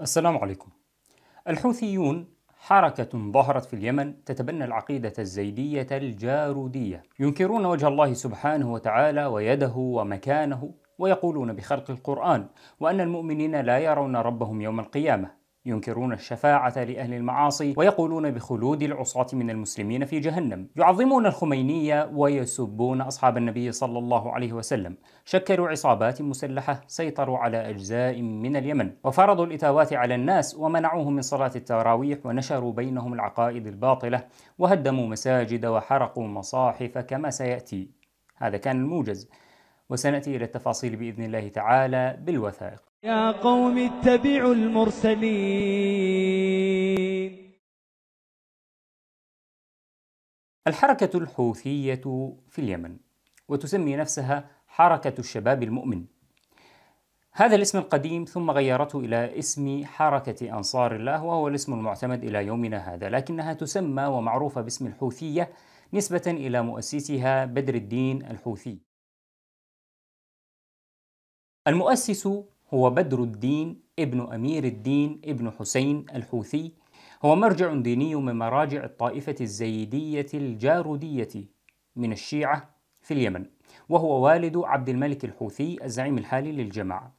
السلام عليكم. الحوثيون حركة ظهرت في اليمن تتبنى العقيدة الزيدية الجارودية، ينكرون وجه الله سبحانه وتعالى ويده ومكانه ويقولون بخلق القرآن وأن المؤمنين لا يرون ربهم يوم القيامة، ينكرون الشفاعة لأهل المعاصي ويقولون بخلود العصاة من المسلمين في جهنم يعظمون الخمينية ويسبون أصحاب النبي صلى الله عليه وسلم شكلوا عصابات مسلحة سيطروا على أجزاء من اليمن وفرضوا الإتاوات على الناس ومنعوهم من صلاة التراويح ونشروا بينهم العقائد الباطلة وهدموا مساجد وحرقوا مصاحف كما سيأتي هذا كان الموجز وسنأتي إلى التفاصيل بإذن الله تعالى بالوثائق يا قوم اتبعوا المرسلين الحركة الحوثية في اليمن وتسمي نفسها حركة الشباب المؤمن هذا الاسم القديم ثم غيرته إلى اسم حركة أنصار الله وهو الاسم المعتمد إلى يومنا هذا لكنها تسمى ومعروفة باسم الحوثية نسبة إلى مؤسسها بدر الدين الحوثي المؤسس هو بدر الدين ابن أمير الدين ابن حسين الحوثي هو مرجع ديني من مراجع الطائفة الزيدية الجارودية من الشيعة في اليمن وهو والد عبد الملك الحوثي الزعيم الحالي للجماعة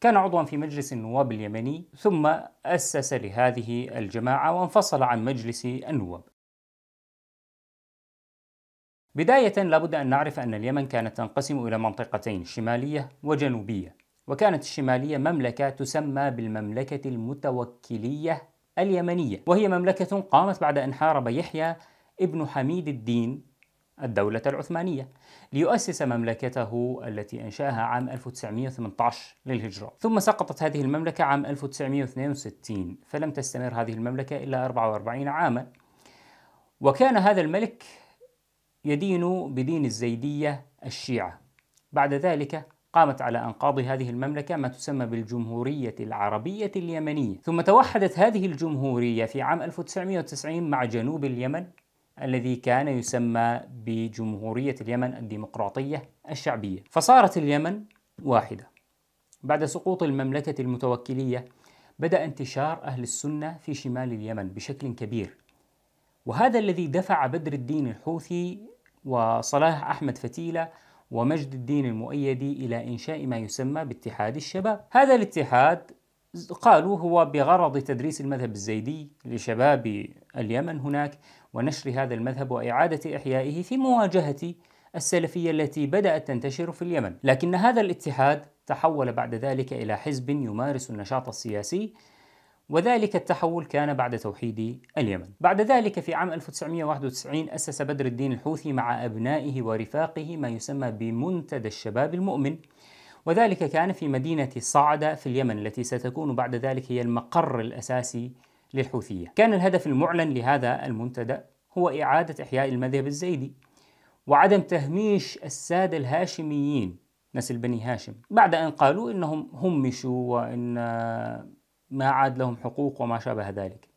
كان عضوا في مجلس النواب اليمني ثم أسس لهذه الجماعة وانفصل عن مجلس النواب بداية لابد أن نعرف أن اليمن كانت تنقسم إلى منطقتين شمالية وجنوبية وكانت الشمالية مملكة تسمى بالمملكة المتوكلية اليمنية وهي مملكة قامت بعد أن حارب يحيى ابن حميد الدين الدولة العثمانية ليؤسس مملكته التي أنشأها عام 1918 للهجرة ثم سقطت هذه المملكة عام 1962 فلم تستمر هذه المملكة إلا 44 عاما وكان هذا الملك يدين بدين الزيدية الشيعة بعد ذلك قامت على أنقاض هذه المملكة ما تسمى بالجمهورية العربية اليمنية ثم توحدت هذه الجمهورية في عام 1990 مع جنوب اليمن الذي كان يسمى بجمهورية اليمن الديمقراطية الشعبية فصارت اليمن واحدة بعد سقوط المملكة المتوكلية بدأ انتشار أهل السنة في شمال اليمن بشكل كبير وهذا الذي دفع بدر الدين الحوثي وصلاح أحمد فتيلة ومجد الدين المؤيدي إلى إنشاء ما يسمى باتحاد الشباب هذا الاتحاد قالوا هو بغرض تدريس المذهب الزيدي لشباب اليمن هناك ونشر هذا المذهب وإعادة إحيائه في مواجهة السلفية التي بدأت تنتشر في اليمن لكن هذا الاتحاد تحول بعد ذلك إلى حزب يمارس النشاط السياسي وذلك التحول كان بعد توحيد اليمن. بعد ذلك في عام 1991 أسس بدر الدين الحوثي مع أبنائه ورفاقه ما يسمى بمنتدى الشباب المؤمن وذلك كان في مدينة صعدة في اليمن التي ستكون بعد ذلك هي المقر الأساسي للحوثية. كان الهدف المعلن لهذا المنتدى هو إعادة إحياء المذهب الزيدي وعدم تهميش السادة الهاشميين نسل بني هاشم بعد أن قالوا أنهم همشوا وأن ما عاد لهم حقوق وما شابه ذلك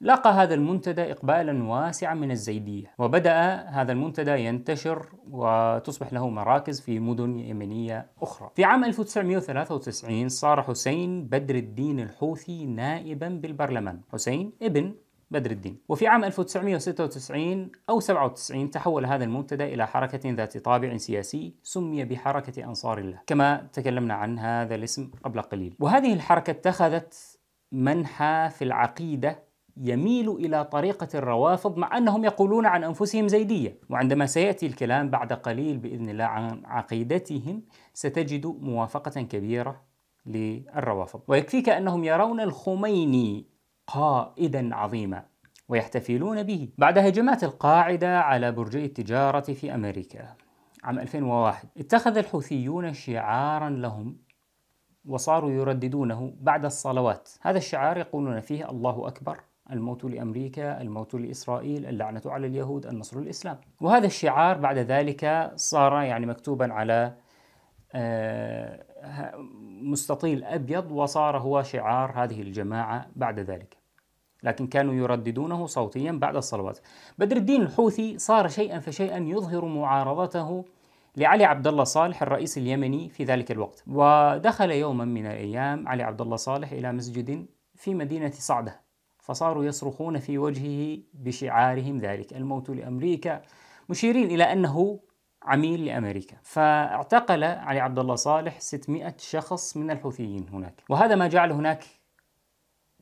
لقى هذا المنتدى إقبالا واسعا من الزيدية وبدأ هذا المنتدى ينتشر وتصبح له مراكز في مدن يمنية أخرى في عام 1993 صار حسين بدر الدين الحوثي نائبا بالبرلمان حسين ابن بدر الدين وفي عام 1996 أو 97 تحول هذا المنتدى إلى حركة ذات طابع سياسي سمي بحركة أنصار الله كما تكلمنا عن هذا الاسم قبل قليل وهذه الحركة اتخذت منحى في العقيدة يميل إلى طريقة الروافض مع أنهم يقولون عن أنفسهم زيدية وعندما سيأتي الكلام بعد قليل بإذن الله عن عقيدتهم ستجد موافقة كبيرة للروافض ويكفيك أنهم يرون الخميني قائدا عظيما ويحتفلون به بعد هجمات القاعدة على برج التجارة في أمريكا عام 2001 اتخذ الحوثيون شعارا لهم وصاروا يرددونه بعد الصلوات هذا الشعار يقولون فيه الله أكبر الموت لأمريكا الموت لإسرائيل اللعنة على اليهود النصر للإسلام وهذا الشعار بعد ذلك صار يعني مكتوبا على آه، مستطيل أبيض وصار هو شعار هذه الجماعة بعد ذلك لكن كانوا يرددونه صوتيا بعد الصلوات بدر الدين الحوثي صار شيئا فشيئا يظهر معارضته لعلي عبد الله صالح الرئيس اليمني في ذلك الوقت ودخل يوما من الأيام علي عبد الله صالح إلى مسجد في مدينة صعدة فصاروا يصرخون في وجهه بشعارهم ذلك الموت لأمريكا مشيرين إلى أنه عميل لامريكا، فاعتقل علي عبد الله صالح 600 شخص من الحوثيين هناك، وهذا ما جعل هناك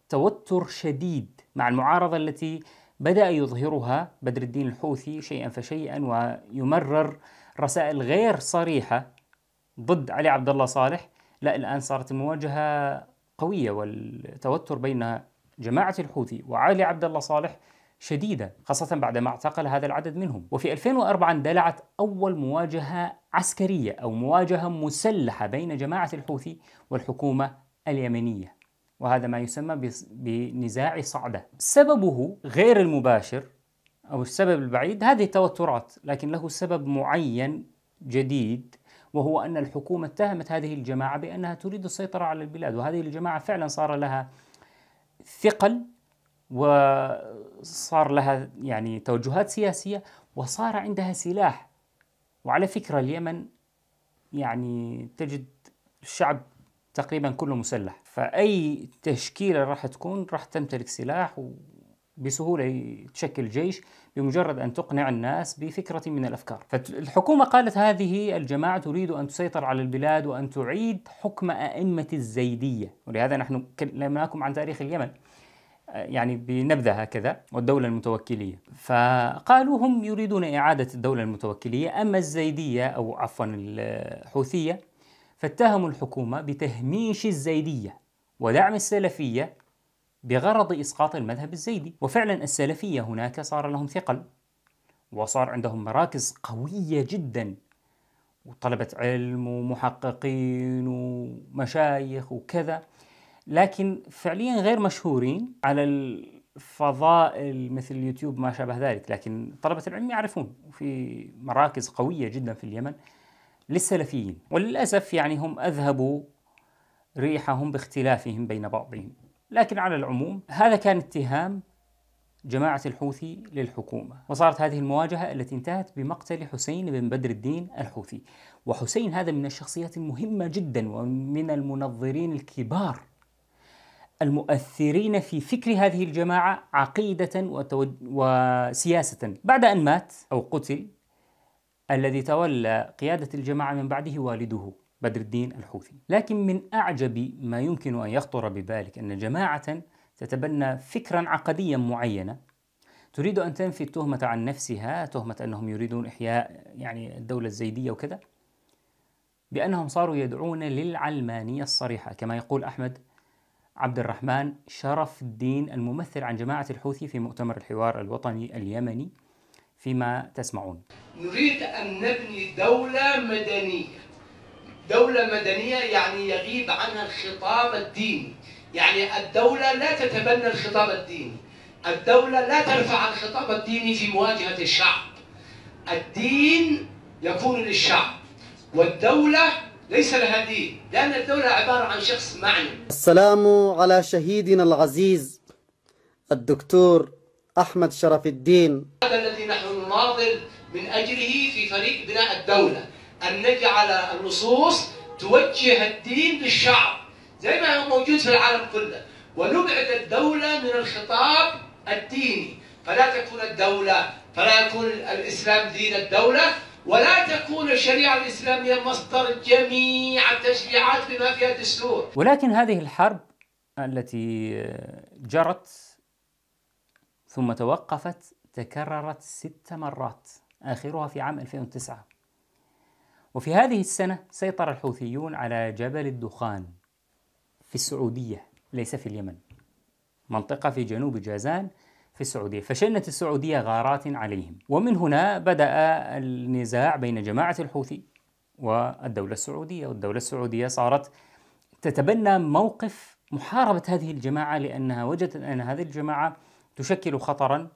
توتر شديد مع المعارضه التي بدأ يظهرها بدر الدين الحوثي شيئا فشيئا ويمرر رسائل غير صريحة ضد علي عبد الله صالح لا الآن صارت المواجهة قوية والتوتر بين جماعة الحوثي وعلي عبد الله صالح شديدة خاصة بعدما اعتقل هذا العدد منهم وفي 2004 اندلعت أول مواجهة عسكرية أو مواجهة مسلحة بين جماعة الحوثي والحكومة اليمنية وهذا ما يسمى بنزاع صعدة سببه غير المباشر أو السبب البعيد هذه التوترات لكن له سبب معين جديد وهو أن الحكومة اتهمت هذه الجماعة بأنها تريد السيطرة على البلاد وهذه الجماعة فعلا صار لها ثقل وصار لها يعني توجهات سياسية وصار عندها سلاح وعلى فكرة اليمن يعني تجد الشعب تقريبا كله مسلح فأي تشكيلة راح تكون راح تمتلك سلاح وبسهولة تشكل جيش بمجرد أن تقنع الناس بفكرة من الأفكار فالحكومة قالت هذه الجماعة تريد أن تسيطر على البلاد وأن تعيد حكم أئمة الزيدية ولهذا نحن كلمناكم عن تاريخ اليمن يعني بنبذة هكذا والدولة المتوكلية فقالوا هم يريدون إعادة الدولة المتوكلية أما الزيدية أو عفوا الحوثية فاتهموا الحكومة بتهميش الزيدية ودعم السلفية بغرض إسقاط المذهب الزيدي وفعلا السلفية هناك صار لهم ثقل وصار عندهم مراكز قوية جدا وطلبة علم ومحققين ومشايخ وكذا لكن فعليا غير مشهورين على الفضائل مثل اليوتيوب ما شابه ذلك لكن طلبة العلم يعرفون في مراكز قوية جدا في اليمن للسلفيين وللأسف يعني هم أذهبوا ريحهم باختلافهم بين بعضهم لكن على العموم هذا كان اتهام جماعة الحوثي للحكومة وصارت هذه المواجهة التي انتهت بمقتل حسين بن بدر الدين الحوثي وحسين هذا من الشخصيات المهمة جدا ومن المنظرين الكبار المؤثرين في فكر هذه الجماعة عقيدة وتود... وسياسة بعد أن مات أو قتل الذي تولى قيادة الجماعة من بعده والده بدر الدين الحوثي لكن من أعجب ما يمكن أن يخطر ببالك أن جماعة تتبنى فكرا عقديا معينا تريد أن تنفي التهمة عن نفسها تهمة أنهم يريدون إحياء يعني الدولة الزيدية وكذا بأنهم صاروا يدعون للعلمانية الصريحة كما يقول أحمد عبد الرحمن شرف الدين الممثل عن جماعة الحوثي في مؤتمر الحوار الوطني اليمني فيما تسمعون نريد أن نبني دولة مدنية دولة مدنية يعني يغيب عنها الخطاب الديني يعني الدولة لا تتبنى الخطاب الديني الدولة لا ترفع الخطاب الديني في مواجهة الشعب الدين يكون للشعب والدولة ليس لها دين لأن الدولة عبارة عن شخص معنى السلام على شهيدنا العزيز الدكتور أحمد شرف الدين هذا الذي نحن نناضل من أجله في فريق بناء الدولة أن نجعل النصوص توجه الدين للشعب زي ما هو موجود في العالم كله ونبعد الدولة من الخطاب الديني فلا تكون الدولة فلا يكون الإسلام دين الدولة ولا تكون الشريعة الإسلامية مصدر جميع التشريعات بما فيها الدستور ولكن هذه الحرب التي جرت ثم توقفت تكررت ست مرات آخرها في عام 2009 وفي هذه السنة سيطر الحوثيون على جبل الدخان في السعودية ليس في اليمن منطقة في جنوب جازان في السعودية فشنت السعودية غارات عليهم ومن هنا بدأ النزاع بين جماعة الحوثي والدولة السعودية والدولة السعودية صارت تتبنى موقف محاربة هذه الجماعة لأنها وجدت أن هذه الجماعة تشكل خطرا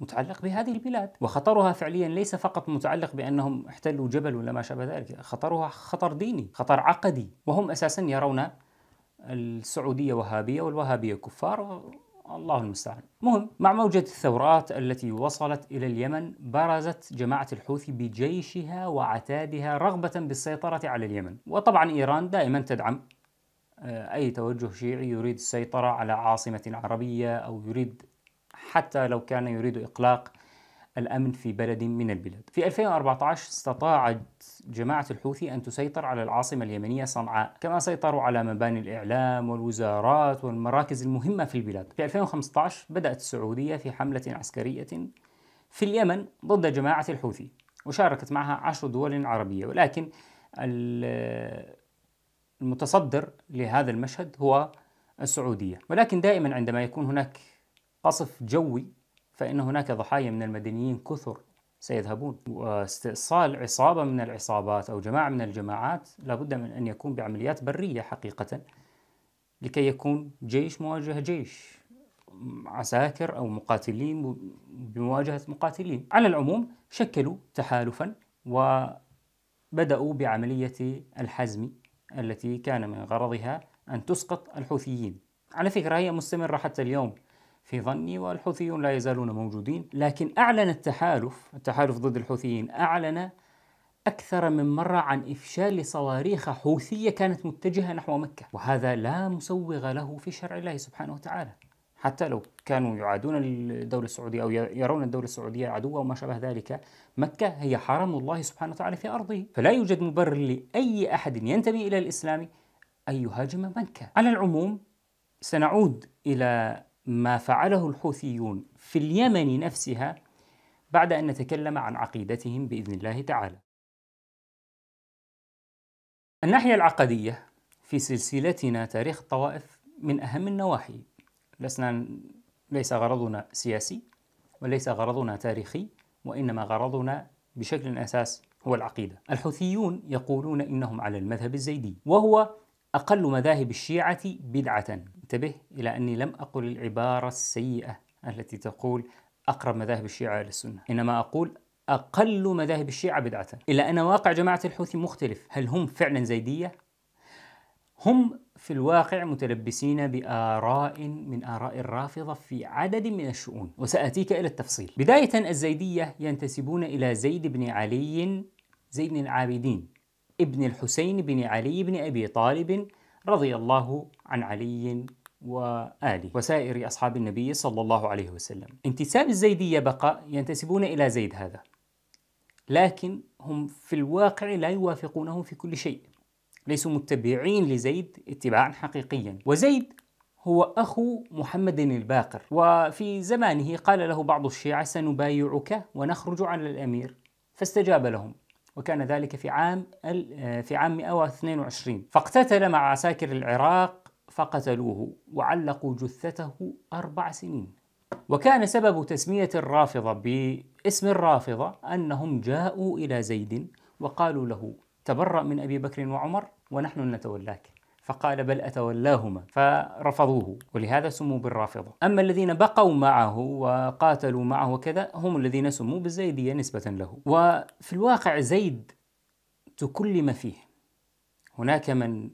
متعلق بهذه البلاد وخطرها فعليا ليس فقط متعلق بأنهم احتلوا جبل ولا ما شابه ذلك خطرها خطر ديني خطر عقدي وهم أساسا يرون السعودية وهابية والوهابية كفار الله المستعان مهم مع موجة الثورات التي وصلت إلى اليمن برزت جماعة الحوثي بجيشها وعتادها رغبة بالسيطرة على اليمن وطبعا إيران دائما تدعم آه، أي توجه شيعي يريد السيطرة على عاصمة عربية أو يريد حتى لو كان يريد إقلاق الأمن في بلد من البلاد في 2014 استطاعت جماعة الحوثي أن تسيطر على العاصمة اليمنية صنعاء كما سيطروا على مباني الإعلام والوزارات والمراكز المهمة في البلاد في 2015 بدأت السعودية في حملة عسكرية في اليمن ضد جماعة الحوثي وشاركت معها عشر دول عربية ولكن المتصدر لهذا المشهد هو السعودية ولكن دائما عندما يكون هناك قصف جوي فإن هناك ضحايا من المدنيين كثر سيذهبون واستئصال عصابة من العصابات أو جماعة من الجماعات لابد من أن يكون بعمليات برية حقيقة لكي يكون جيش مواجهة جيش عساكر أو مقاتلين بمواجهة مقاتلين على العموم شكلوا تحالفا وبدأوا بعملية الحزم التي كان من غرضها أن تسقط الحوثيين على فكرة هي مستمرة حتى اليوم في ظني والحوثيون لا يزالون موجودين لكن أعلن التحالف التحالف ضد الحوثيين أعلن أكثر من مرة عن إفشال صواريخ حوثية كانت متجهة نحو مكة وهذا لا مسوغ له في شرع الله سبحانه وتعالى حتى لو كانوا يعادون الدولة السعودية أو يرون الدولة السعودية عدوة وما شابه ذلك مكة هي حرم الله سبحانه وتعالى في أرضه فلا يوجد مبرر لأي أحد ينتمي إلى الإسلام أن يهاجم مكة على العموم سنعود إلى ما فعله الحوثيون في اليمن نفسها بعد ان نتكلم عن عقيدتهم باذن الله تعالى. الناحيه العقديه في سلسلتنا تاريخ الطوائف من اهم النواحي. لسنا ليس غرضنا سياسي وليس غرضنا تاريخي وانما غرضنا بشكل اساس هو العقيده. الحوثيون يقولون انهم على المذهب الزيدي وهو اقل مذاهب الشيعه بدعه انتبه إلى أني لم أقل العبارة السيئة التي تقول أقرب مذاهب الشيعة إلى السنة إنما أقول أقل مذاهب الشيعة بدعة إلا أن واقع جماعة الحوثي مختلف هل هم فعلا زيدية؟ هم في الواقع متلبسين بآراء من آراء الرافضة في عدد من الشؤون وسأتيك إلى التفصيل بداية الزيدية ينتسبون إلى زيد بن علي زيد العابدين ابن الحسين بن علي بن أبي طالب رضي الله عن علي وآله وسائر أصحاب النبي صلى الله عليه وسلم انتساب الزيدية بقى ينتسبون إلى زيد هذا لكن هم في الواقع لا يوافقونه في كل شيء ليسوا متبعين لزيد اتباعا حقيقيا وزيد هو أخو محمد الباقر وفي زمانه قال له بعض الشيعة سنبايعك ونخرج على الأمير فاستجاب لهم وكان ذلك في عام في عام 122 فاقتتل مع عساكر العراق فقتلوه وعلقوا جثته أربع سنين وكان سبب تسمية الرافضة باسم الرافضة أنهم جاءوا إلى زيد وقالوا له تبرأ من أبي بكر وعمر ونحن نتولاك فقال بل أتولاهما فرفضوه ولهذا سموا بالرافضة أما الذين بقوا معه وقاتلوا معه وكذا هم الذين سموا بالزيدية نسبة له وفي الواقع زيد تكلم فيه هناك من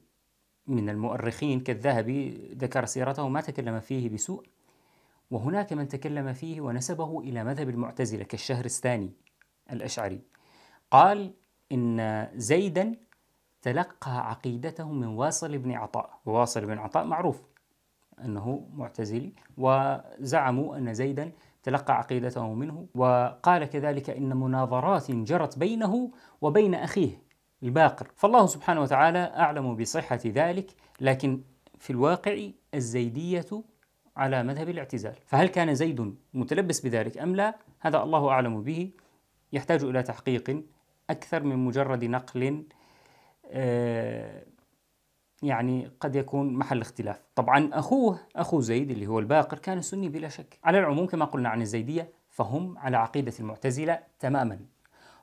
من المؤرخين كالذهبي ذكر سيرته ما تكلم فيه بسوء وهناك من تكلم فيه ونسبه إلى مذهب المعتزلة كالشهر الثاني الأشعري قال إن زيدا تلقى عقيدته من واصل بن عطاء وواصل بن عطاء معروف أنه معتزلي وزعموا أن زيدا تلقى عقيدته منه وقال كذلك إن مناظرات جرت بينه وبين أخيه الباقر فالله سبحانه وتعالى أعلم بصحة ذلك لكن في الواقع الزيدية على مذهب الاعتزال فهل كان زيد متلبس بذلك أم لا هذا الله أعلم به يحتاج إلى تحقيق أكثر من مجرد نقل آه، يعني قد يكون محل اختلاف طبعا أخوه أخو زيد اللي هو الباقر كان سني بلا شك على العموم كما قلنا عن الزيدية فهم على عقيدة المعتزلة تماما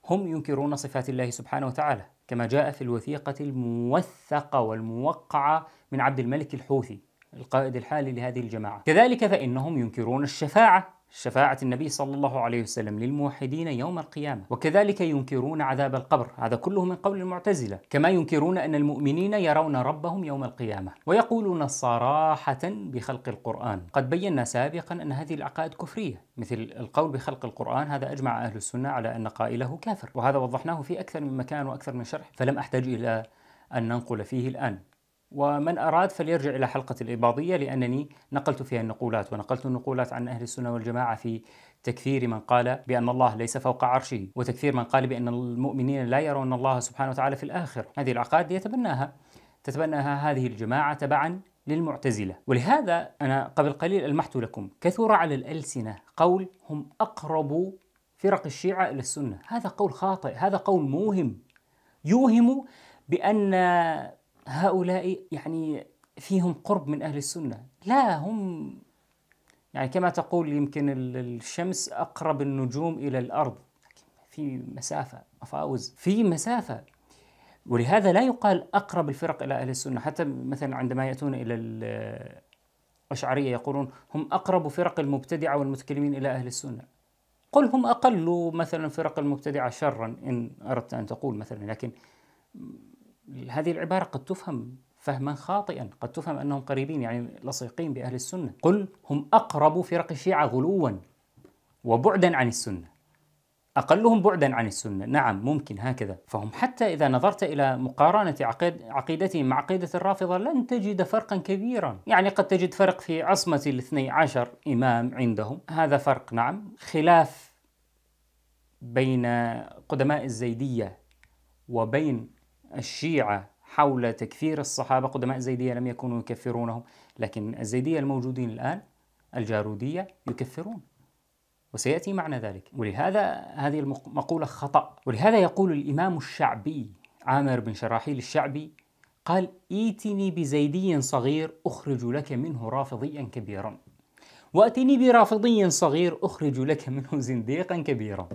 هم ينكرون صفات الله سبحانه وتعالى كما جاء في الوثيقة الموثقة والموقعة من عبد الملك الحوثي القائد الحالي لهذه الجماعة كذلك فإنهم ينكرون الشفاعة شفاعة النبي صلى الله عليه وسلم للموحدين يوم القيامة وكذلك ينكرون عذاب القبر هذا كله من قول المعتزلة كما ينكرون أن المؤمنين يرون ربهم يوم القيامة ويقولون صراحة بخلق القرآن قد بينا سابقا أن هذه العقائد كفرية مثل القول بخلق القرآن هذا أجمع أهل السنة على أن قائله كافر وهذا وضحناه في أكثر من مكان وأكثر من شرح فلم أحتاج إلى أن ننقل فيه الآن ومن أراد فليرجع إلى حلقة الإباضية لأنني نقلت فيها النقولات ونقلت النقولات عن أهل السنة والجماعة في تكفير من قال بأن الله ليس فوق عرشه وتكفير من قال بأن المؤمنين لا يرون الله سبحانه وتعالى في الآخر هذه العقائد يتبناها تتبناها هذه الجماعة تبعا للمعتزلة ولهذا أنا قبل قليل ألمحت لكم كثر على الألسنة قول هم أقرب فرق الشيعة إلى السنة هذا قول خاطئ هذا قول موهم يوهم بأن هؤلاء يعني فيهم قرب من أهل السنة لا هم يعني كما تقول يمكن الشمس أقرب النجوم إلى الأرض في مسافة مفاوز في مسافة ولهذا لا يقال أقرب الفرق إلى أهل السنة حتى مثلا عندما يأتون إلى الأشعرية يقولون هم أقرب فرق المبتدعة والمتكلمين إلى أهل السنة قل هم أقل مثلا فرق المبتدعة شرا إن أردت أن تقول مثلا لكن هذه العبارة قد تفهم فهما خاطئا قد تفهم أنهم قريبين يعني لصيقين بأهل السنة قل هم أقرب فرق الشيعة غلوا وبعدا عن السنة أقلهم بعدا عن السنة نعم ممكن هكذا فهم حتى إذا نظرت إلى مقارنة عقيد عقيدتهم مع عقيدة الرافضة لن تجد فرقا كبيرا يعني قد تجد فرق في عصمة الاثني عشر إمام عندهم هذا فرق نعم خلاف بين قدماء الزيدية وبين الشيعة حول تكفير الصحابة قدماء الزيدية لم يكونوا يكفرونهم لكن الزيدية الموجودين الآن الجارودية يكفرون وسيأتي معنى ذلك ولهذا هذه المقولة خطأ ولهذا يقول الإمام الشعبي عامر بن شراحيل الشعبي قال ائتني بزيدي صغير أخرج لك منه رافضيا كبيرا وأتني برافضي صغير أخرج لك منه زنديقا كبيرا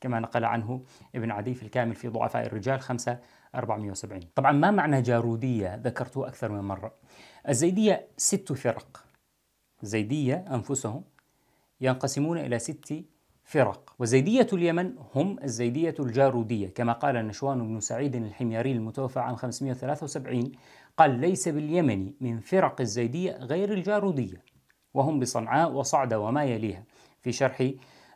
كما نقل عنه ابن عدي في الكامل في ضعفاء الرجال خمسة 470 طبعا ما معنى جارودية ذكرته أكثر من مرة الزيدية ست فرق زيدية أنفسهم ينقسمون إلى ست فرق وزيدية اليمن هم الزيدية الجارودية كما قال النشوان بن سعيد الحميري المتوفى عام 573 قال ليس باليمن من فرق الزيدية غير الجارودية وهم بصنعاء وصعدة وما يليها في شرح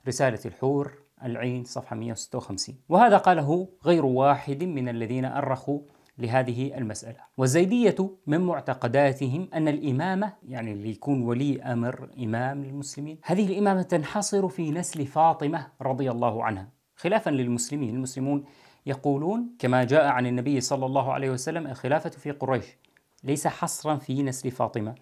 رسالة الحور العين صفحة 156 وهذا قاله غير واحد من الذين أرخوا لهذه المسألة والزيدية من معتقداتهم أن الإمامة يعني اللي يكون ولي أمر إمام للمسلمين هذه الإمامة تنحصر في نسل فاطمة رضي الله عنها خلافا للمسلمين المسلمون يقولون كما جاء عن النبي صلى الله عليه وسلم الخلافة في قريش ليس حصرا في نسل فاطمة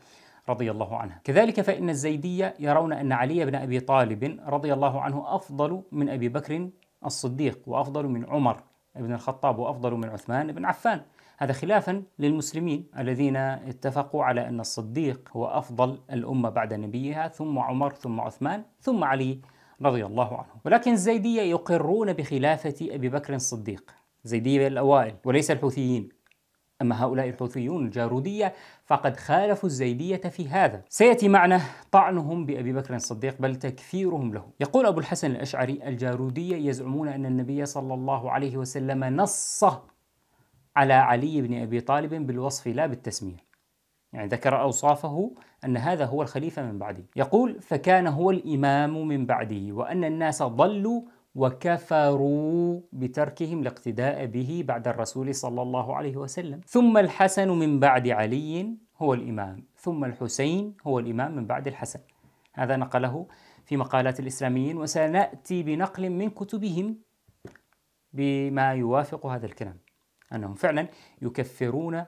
رضي الله عنها كذلك فإن الزيدية يرون أن علي بن أبي طالب رضي الله عنه أفضل من أبي بكر الصديق وأفضل من عمر بن الخطاب وأفضل من عثمان بن عفان هذا خلافا للمسلمين الذين اتفقوا على أن الصديق هو أفضل الأمة بعد نبيها ثم عمر ثم عثمان ثم علي رضي الله عنه ولكن الزيدية يقرون بخلافة أبي بكر الصديق زيدية الأوائل وليس الحوثيين أما هؤلاء الحوثيون الجارودية فقد خالفوا الزيدية في هذا سيأتي معنا طعنهم بأبي بكر الصديق بل تكفيرهم له يقول أبو الحسن الأشعري الجارودية يزعمون أن النبي صلى الله عليه وسلم نص على علي بن أبي طالب بالوصف لا بالتسمية يعني ذكر أوصافه أن هذا هو الخليفة من بعده يقول فكان هو الإمام من بعده وأن الناس ضلوا وكفروا بتركهم الاقتداء به بعد الرسول صلى الله عليه وسلم ثم الحسن من بعد علي هو الإمام ثم الحسين هو الإمام من بعد الحسن هذا نقله في مقالات الإسلاميين وسنأتي بنقل من كتبهم بما يوافق هذا الكلام أنهم فعلا يكفرون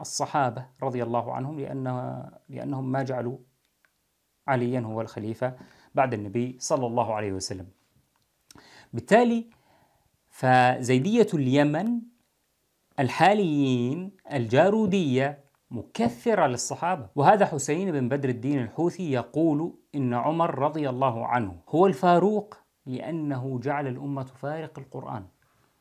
الصحابة رضي الله عنهم لأن لأنهم ما جعلوا عليا هو الخليفة بعد النبي صلى الله عليه وسلم بالتالي فزيدية اليمن الحاليين الجارودية مكثرة للصحابة وهذا حسين بن بدر الدين الحوثي يقول إن عمر رضي الله عنه هو الفاروق لأنه جعل الأمة تفارق القرآن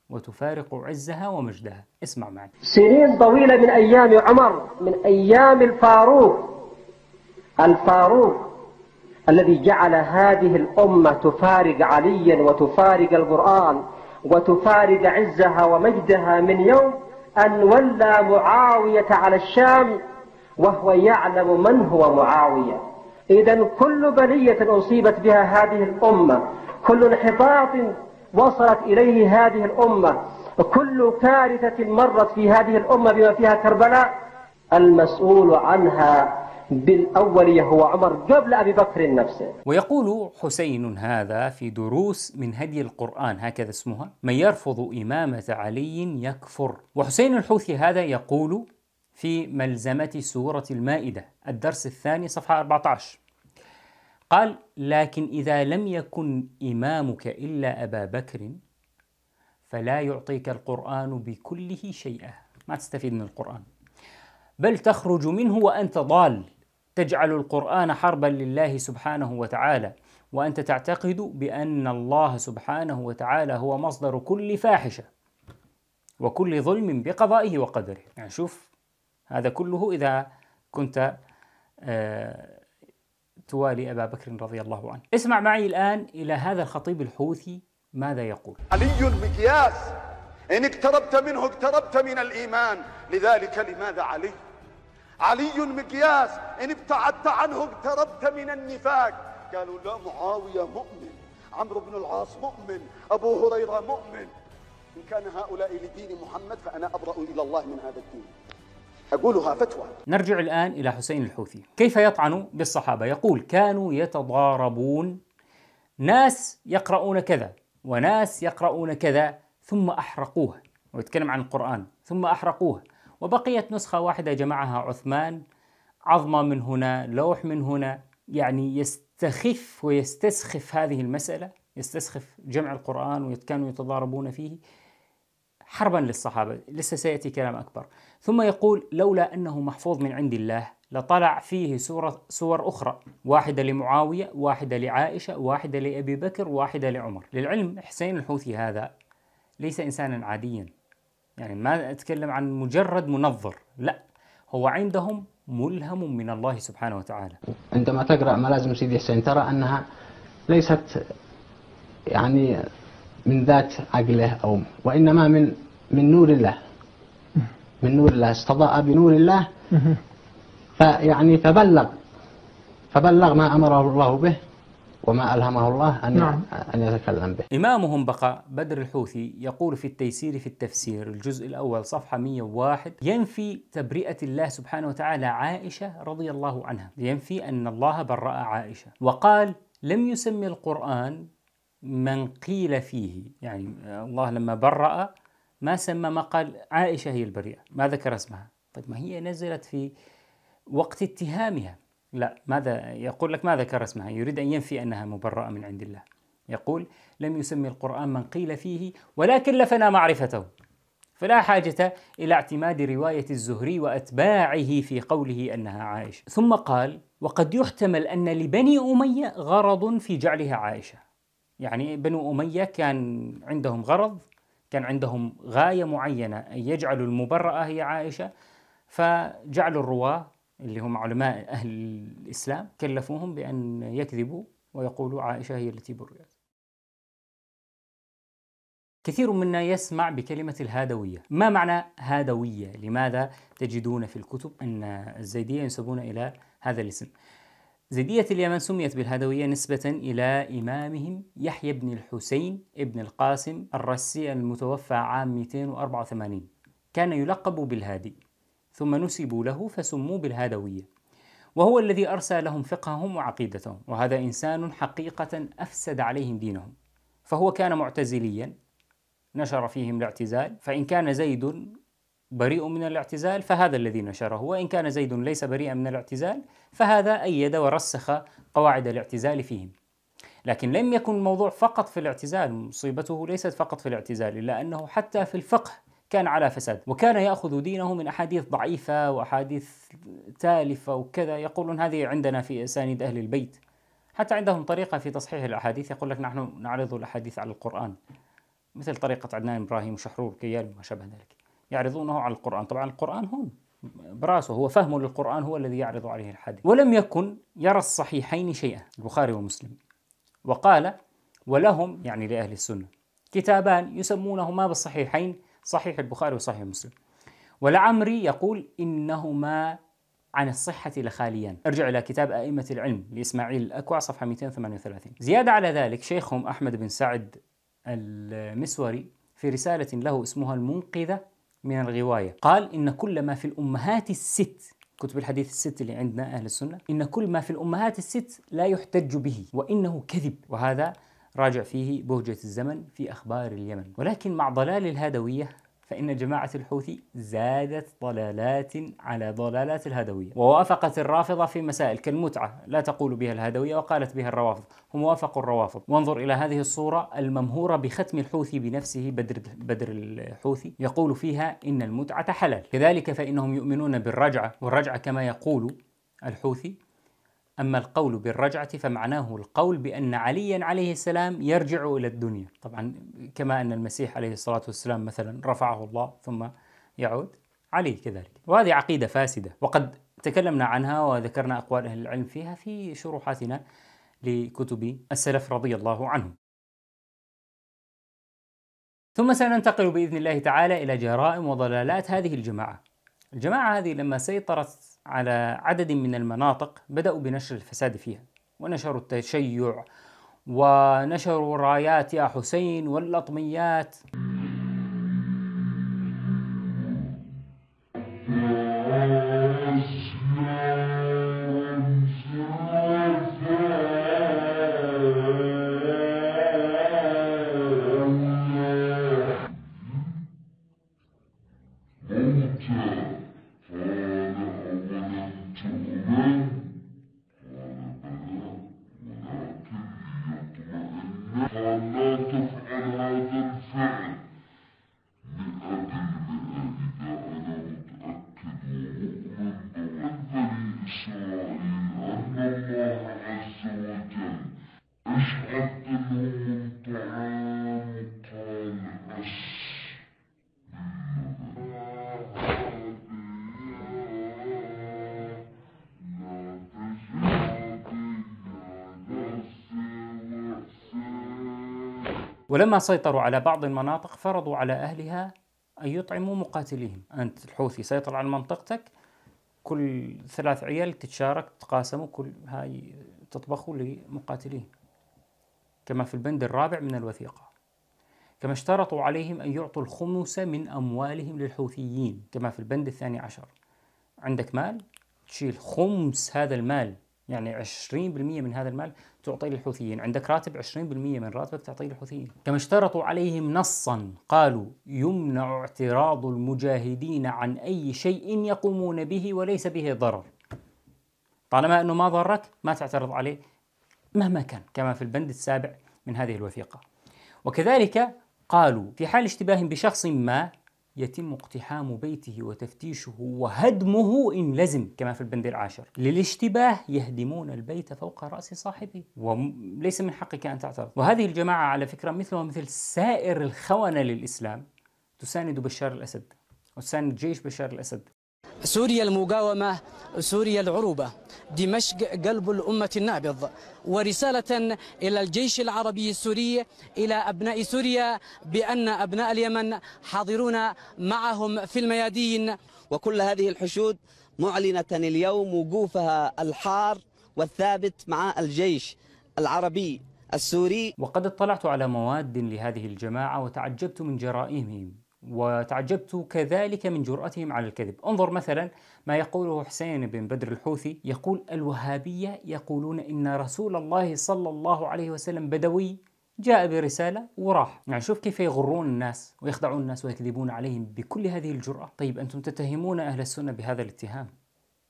وتفارق عزها ومجدها اسمع معي سنين طويلة من أيام عمر من أيام الفاروق الفاروق الذي جعل هذه الأمة تفارق عليا وتفارق القرآن وتفارق عزها ومجدها من يوم أن ولى معاوية على الشام وهو يعلم من هو معاوية إذا كل بلية أصيبت بها هذه الأمة كل انحطاط وصلت إليه هذه الأمة كل كارثة مرت في هذه الأمة بما فيها كربلاء المسؤول عنها بالأول هو عمر قبل أبي بكر نفسه ويقول حسين هذا في دروس من هدي القرآن هكذا اسمها من يرفض إمامة علي يكفر وحسين الحوثي هذا يقول في ملزمة سورة المائدة الدرس الثاني صفحة 14 قال لكن إذا لم يكن إمامك إلا أبا بكر فلا يعطيك القرآن بكله شيئا ما تستفيد من القرآن بل تخرج منه وأنت ضال تجعل القرآن حربا لله سبحانه وتعالى وأنت تعتقد بأن الله سبحانه وتعالى هو مصدر كل فاحشة وكل ظلم بقضائه وقدره يعني شوف هذا كله إذا كنت آه، توالي أبا بكر رضي الله عنه اسمع معي الآن إلى هذا الخطيب الحوثي ماذا يقول علي المقياس إن اقتربت منه اقتربت من الإيمان لذلك لماذا علي علي مقياس إن ابتعدت عنه اقتربت من النفاق قالوا لا معاوية مؤمن عمرو بن العاص مؤمن أبو هريرة مؤمن إن كان هؤلاء لدين محمد فأنا أبرأ إلى الله من هذا الدين أقولها فتوى نرجع الآن إلى حسين الحوثي كيف يطعن بالصحابة يقول كانوا يتضاربون ناس يقرؤون كذا وناس يقرؤون كذا ثم أحرقوه ويتكلم عن القرآن ثم أحرقوه وبقيت نسخة واحدة جمعها عثمان عظمة من هنا لوح من هنا يعني يستخف ويستسخف هذه المسألة يستسخف جمع القرآن وكانوا يتضاربون فيه حربا للصحابة لسه سيأتي كلام أكبر ثم يقول لولا أنه محفوظ من عند الله لطلع فيه سورة صور أخرى واحدة لمعاوية واحدة لعائشة واحدة لأبي بكر واحدة لعمر للعلم حسين الحوثي هذا ليس إنسانا عاديا يعني ما أتكلم عن مجرد منظر لا هو عندهم ملهم من الله سبحانه وتعالى عندما تقرأ ملازم سيدي حسين ترى أنها ليست يعني من ذات عقله أو وإنما من من نور الله من نور الله استضاء بنور الله فيعني فبلغ فبلغ ما أمره الله به وما ألهمه الله أن نعم. أن يتكلم به إمامهم بقى بدر الحوثي يقول في التيسير في التفسير الجزء الأول صفحة 101 ينفي تبرئة الله سبحانه وتعالى عائشة رضي الله عنها ينفي أن الله برأ عائشة وقال لم يسمي القرآن من قيل فيه يعني الله لما برأ ما سمى ما قال عائشة هي البريئة ما ذكر اسمها طيب ما هي نزلت في وقت اتهامها لا ماذا يقول لك ما ذكر اسمها يريد أن ينفي أنها مبرأة من عند الله يقول لم يسمي القرآن من قيل فيه ولكن لفنا معرفته فلا حاجة إلى اعتماد رواية الزهري وأتباعه في قوله أنها عائشة ثم قال وقد يحتمل أن لبني أمية غرض في جعلها عائشة يعني بنو أمية كان عندهم غرض كان عندهم غاية معينة أن يجعلوا المبرأة هي عائشة فجعلوا الرواة اللي هم علماء أهل الإسلام كلفوهم بأن يكذبوا ويقولوا عائشة هي التي برئت كثير منا يسمع بكلمة الهادوية ما معنى هادوية؟ لماذا تجدون في الكتب أن الزيدية ينسبون إلى هذا الاسم؟ زيدية اليمن سميت بالهادوية نسبة إلى إمامهم يحيى بن الحسين بن القاسم الرسي المتوفى عام 284 كان يلقب بالهادي ثم نسبوا له فسموا بالهادوية وهو الذي أرسى لهم فقههم وعقيدتهم وهذا إنسان حقيقة أفسد عليهم دينهم فهو كان معتزليا نشر فيهم الاعتزال فإن كان زيد بريء من الاعتزال فهذا الذي نشره وإن كان زيد ليس بريئا من الاعتزال فهذا أيد ورسخ قواعد الاعتزال فيهم لكن لم يكن الموضوع فقط في الاعتزال مصيبته ليست فقط في الاعتزال إلا أنه حتى في الفقه كان على فساد وكان يأخذ دينه من أحاديث ضعيفة وأحاديث تالفة وكذا يقولون هذه عندنا في أسانيد أهل البيت حتى عندهم طريقة في تصحيح الأحاديث يقول لك نحن نعرض الأحاديث على القرآن مثل طريقة عدنان إبراهيم وشحرور كيال وما شابه ذلك يعرضونه على القرآن طبعا القرآن هون براسه هو فهمه للقرآن هو الذي يعرض عليه الحديث ولم يكن يرى الصحيحين شيئا البخاري ومسلم وقال ولهم يعني لأهل السنة كتابان يسمونهما بالصحيحين صحيح البخاري وصحيح مسلم ولعمري يقول إنهما عن الصحة لخاليان ارجع إلى كتاب أئمة العلم لإسماعيل الأكوع صفحة 238 زيادة على ذلك شيخهم أحمد بن سعد المسوري في رسالة له اسمها المنقذة من الغواية قال إن كل ما في الأمهات الست كتب الحديث الست اللي عندنا أهل السنة إن كل ما في الأمهات الست لا يحتج به وإنه كذب وهذا راجع فيه بهجة الزمن في أخبار اليمن ولكن مع ضلال الهدوية فإن جماعة الحوثي زادت ضلالات على ضلالات الهدوية ووافقت الرافضة في مسائل كالمتعة لا تقول بها الهدوية وقالت بها الروافض هم وافقوا الروافض وانظر إلى هذه الصورة الممهورة بختم الحوثي بنفسه بدر, بدر الحوثي يقول فيها إن المتعة حلال كذلك فإنهم يؤمنون بالرجعة والرجعة كما يقول الحوثي أما القول بالرجعة فمعناه القول بأن عليا عليه السلام يرجع إلى الدنيا طبعا كما أن المسيح عليه الصلاة والسلام مثلا رفعه الله ثم يعود علي كذلك وهذه عقيدة فاسدة وقد تكلمنا عنها وذكرنا أقوال أهل العلم فيها في شروحاتنا لكتب السلف رضي الله عنهم ثم سننتقل بإذن الله تعالى إلى جرائم وضلالات هذه الجماعة الجماعة هذه لما سيطرت على عدد من المناطق بدأوا بنشر الفساد فيها ونشروا التشيع ونشروا رايات يا حسين واللطميات ولما سيطروا على بعض المناطق فرضوا على أهلها أن يطعموا مقاتليهم أنت الحوثي سيطر على منطقتك كل ثلاث عيال تتشارك تقاسموا كل هاي تطبخوا لمقاتليه كما في البند الرابع من الوثيقة كما اشترطوا عليهم أن يعطوا الخمس من أموالهم للحوثيين كما في البند الثاني عشر عندك مال تشيل خمس هذا المال يعني 20% من هذا المال تعطيه للحوثيين عندك راتب 20% من راتبك تعطيه للحوثيين كما اشترطوا عليهم نصا قالوا يمنع اعتراض المجاهدين عن أي شيء يقومون به وليس به ضرر طالما أنه ما ضرك ما تعترض عليه مهما كان كما في البند السابع من هذه الوثيقة وكذلك قالوا في حال اشتباه بشخص ما يتم اقتحام بيته وتفتيشه وهدمه إن لزم كما في البند العاشر للاشتباه يهدمون البيت فوق رأس صاحبه وليس من حقك أن تعترض وهذه الجماعة على فكرة مثل مثل سائر الخونة للإسلام تساند بشار الأسد وتساند جيش بشار الأسد سوريا المقاومة سوريا العروبة دمشق قلب الأمة النابض ورسالة إلى الجيش العربي السوري إلى أبناء سوريا بأن أبناء اليمن حاضرون معهم في الميادين وكل هذه الحشود معلنة اليوم وقوفها الحار والثابت مع الجيش العربي السوري وقد اطلعت على مواد لهذه الجماعة وتعجبت من جرائمهم وتعجبت كذلك من جرأتهم على الكذب انظر مثلا ما يقوله حسين بن بدر الحوثي يقول الوهابية يقولون إن رسول الله صلى الله عليه وسلم بدوي جاء برسالة وراح يعني شوف كيف يغرون الناس ويخدعون الناس ويكذبون عليهم بكل هذه الجرأة طيب أنتم تتهمون أهل السنة بهذا الاتهام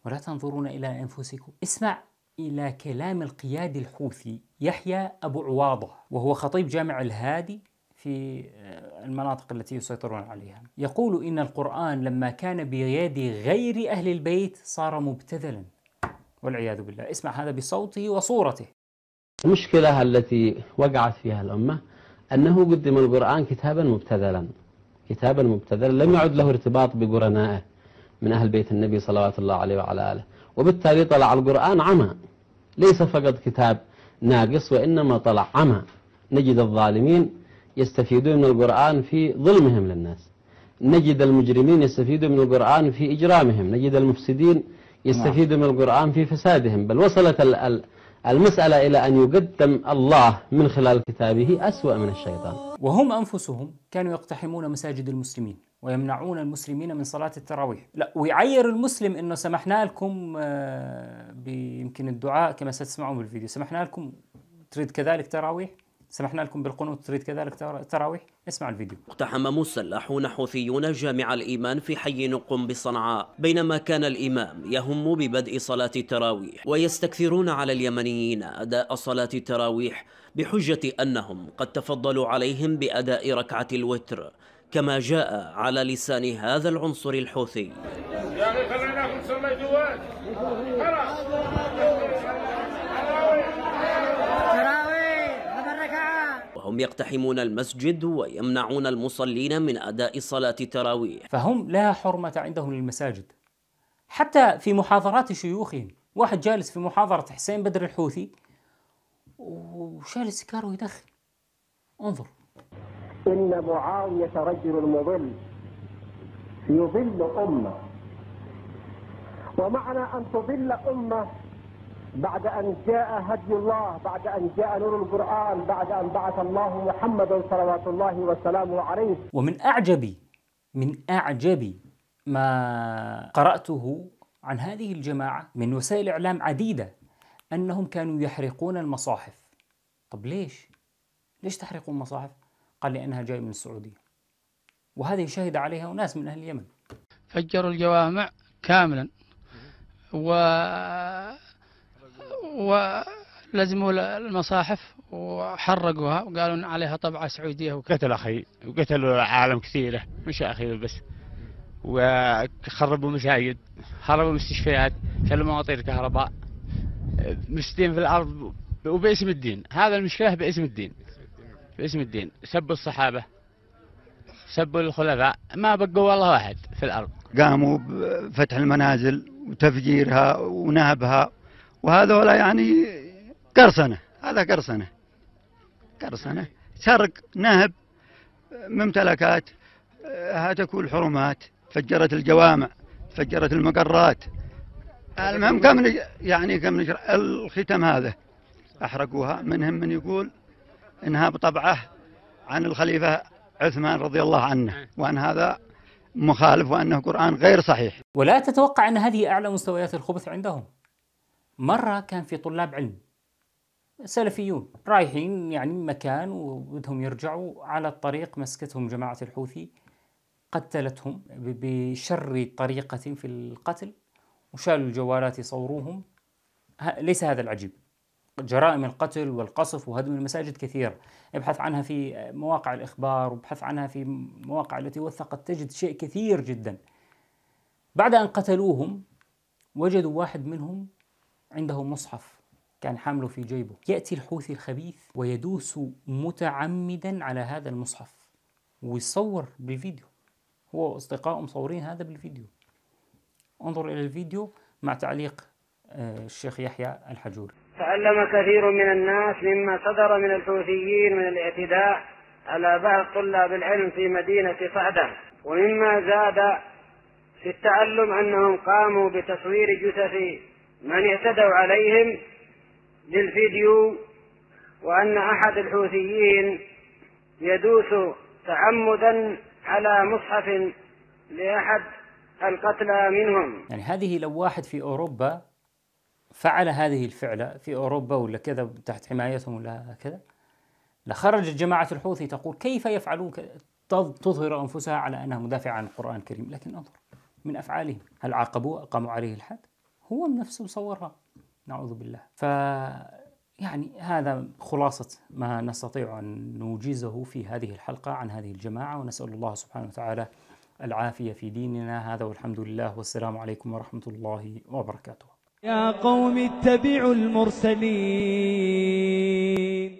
ولا تنظرون إلى أنفسكم اسمع إلى كلام القيادي الحوثي يحيى أبو عواضة وهو خطيب جامع الهادي في آه، المناطق التي يسيطرون عليها يقول إن القرآن لما كان بيد غير أهل البيت صار مبتذلا والعياذ بالله اسمع هذا بصوته وصورته المشكلة التي وقعت فيها الأمة أنه قدم القرآن كتابا مبتذلا كتابا مبتذلا لم يعد له ارتباط بقرنائه من أهل بيت النبي صلوات الله عليه وعلى آله وبالتالي طلع القرآن عمى ليس فقط كتاب ناقص وإنما طلع عمى نجد الظالمين يستفيدون من القرآن في ظلمهم للناس نجد المجرمين يستفيدون من القرآن في إجرامهم نجد المفسدين يستفيدون من القرآن في فسادهم بل وصلت المسألة إلى أن يقدم الله من خلال كتابه أسوأ من الشيطان وهم أنفسهم كانوا يقتحمون مساجد المسلمين ويمنعون المسلمين من صلاة التراويح لا ويعير المسلم أنه سمحنا لكم آه، يمكن الدعاء كما ستسمعون بالفيديو سمحنا لكم تريد كذلك تراويح سمحنا لكم بالقنوت تريد كذلك تراويح اسمع الفيديو اقتحم مسلحون حوثيون جامع الإيمان في حي نقم بصنعاء بينما كان الإمام يهم ببدء صلاة التراويح ويستكثرون على اليمنيين أداء صلاة التراويح بحجة أنهم قد تفضلوا عليهم بأداء ركعة الوتر كما جاء على لسان هذا العنصر الحوثي هم يقتحمون المسجد ويمنعون المصلين من أداء صلاة التراويح فهم لا حرمة عندهم للمساجد حتى في محاضرات شيوخهم واحد جالس في محاضرة حسين بدر الحوثي وشال السكار ويدخن انظر إن معاوية رجل مضل يضل أمة ومعنى أن تضل أمة بعد أن جاء هدي الله بعد أن جاء نور القرآن بعد أن بعث الله محمدا صلوات الله وسلامه عليه ومن أعجب من أعجب ما قرأته عن هذه الجماعة من وسائل إعلام عديدة أنهم كانوا يحرقون المصاحف طب ليش؟ ليش تحرقون المصاحف؟ قال لأنها جاية من السعودية وهذه شهد عليها أناس من أهل اليمن فجروا الجوامع كاملا و ولزموا المصاحف وحرقوها وقالوا عليها طبعة سعودية وكذا أخي وقتلوا عالم كثيرة مش أخي بس وخربوا مساجد خربوا مستشفيات خلوا مواطير كهرباء مستين في الأرض وباسم الدين هذا المشكلة باسم الدين باسم الدين سبوا الصحابة سبوا الخلفاء ما بقوا والله واحد في الأرض قاموا بفتح المنازل وتفجيرها ونهبها ولا يعني قرصنة هذا قرصنة قرصنة سرق نهب ممتلكات آه، هاتكوا الحرمات فجرت الجوامع فجرت المقرات المهم كم يعني كم نجر الختم هذا احرقوها منهم من يقول انها بطبعه عن الخليفه عثمان رضي الله عنه نعم. وان هذا مخالف وانه قران غير صحيح ولا تتوقع ان هذه اعلى مستويات الخبث عندهم مرة كان في طلاب علم سلفيون رايحين يعني مكان وبدهم يرجعوا على الطريق مسكتهم جماعة الحوثي قتلتهم بشر طريقة في القتل وشالوا الجوالات يصوروهم ليس هذا العجيب جرائم القتل والقصف وهدم المساجد كثير ابحث عنها في مواقع الإخبار وابحث عنها في مواقع التي وثقت تجد شيء كثير جدا بعد أن قتلوهم وجدوا واحد منهم عنده مصحف كان حامله في جيبه يأتي الحوثي الخبيث ويدوس متعمدا على هذا المصحف ويصور بالفيديو هو وأصدقائه مصورين هذا بالفيديو انظر إلى الفيديو مع تعليق آه، الشيخ يحيى الحجوري تعلم كثير من الناس مما صدر من الحوثيين من الاعتداء على بعض طلاب العلم في مدينة صعدة ومما زاد في التعلم أنهم قاموا بتصوير جثث من اعتدوا عليهم بالفيديو وأن أحد الحوثيين يدوس تعمدا على مصحف لأحد القتلى منهم يعني هذه لو واحد في أوروبا فعل هذه الفعلة في أوروبا ولا كذا تحت حمايتهم ولا كذا لخرجت جماعة الحوثي تقول كيف يفعلون تظهر أنفسها على أنها مدافعة عن القرآن الكريم لكن انظر من أفعالهم هل عاقبوه أقاموا عليه الحد هو نفسه صورها نعوذ بالله ف يعني هذا خلاصة ما نستطيع أن نوجزه في هذه الحلقة عن هذه الجماعة ونسأل الله سبحانه وتعالى العافية في ديننا هذا والحمد لله والسلام عليكم ورحمة الله وبركاته يا قوم اتبعوا المرسلين